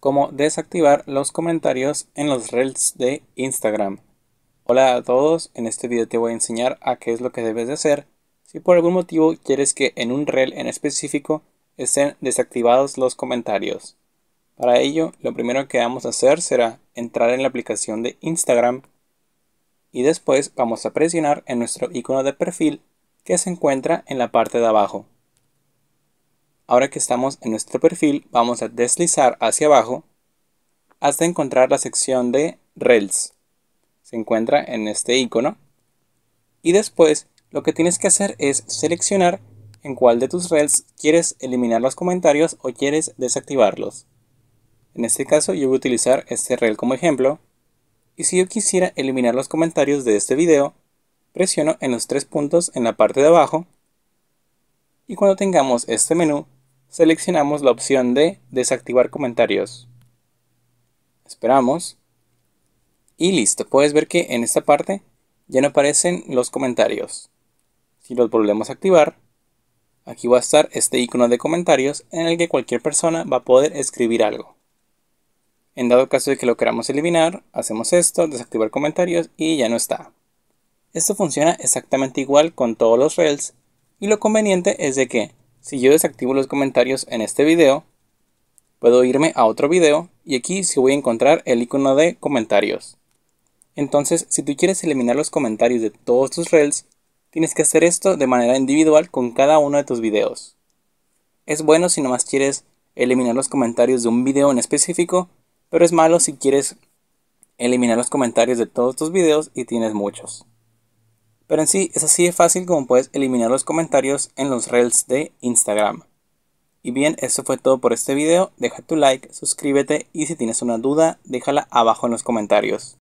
Cómo desactivar los comentarios en los reels de Instagram. Hola a todos, en este video te voy a enseñar a qué es lo que debes de hacer si por algún motivo quieres que en un reel en específico estén desactivados los comentarios. Para ello, lo primero que vamos a hacer será entrar en la aplicación de Instagram y después vamos a presionar en nuestro icono de perfil que se encuentra en la parte de abajo. Ahora que estamos en nuestro perfil, vamos a deslizar hacia abajo hasta encontrar la sección de Rails. Se encuentra en este icono. Y después, lo que tienes que hacer es seleccionar en cuál de tus Rails quieres eliminar los comentarios o quieres desactivarlos. En este caso, yo voy a utilizar este Rail como ejemplo. Y si yo quisiera eliminar los comentarios de este video, presiono en los tres puntos en la parte de abajo. Y cuando tengamos este menú, seleccionamos la opción de desactivar comentarios. Esperamos. Y listo, puedes ver que en esta parte ya no aparecen los comentarios. Si los volvemos a activar, aquí va a estar este icono de comentarios en el que cualquier persona va a poder escribir algo. En dado caso de que lo queramos eliminar, hacemos esto, desactivar comentarios y ya no está. Esto funciona exactamente igual con todos los Rails y lo conveniente es de que si yo desactivo los comentarios en este video, puedo irme a otro video y aquí sí voy a encontrar el icono de comentarios. Entonces, si tú quieres eliminar los comentarios de todos tus reels, tienes que hacer esto de manera individual con cada uno de tus videos. Es bueno si nomás quieres eliminar los comentarios de un video en específico, pero es malo si quieres eliminar los comentarios de todos tus videos y tienes muchos. Pero en sí, es así de fácil como puedes eliminar los comentarios en los reels de Instagram. Y bien, esto fue todo por este video. Deja tu like, suscríbete y si tienes una duda, déjala abajo en los comentarios.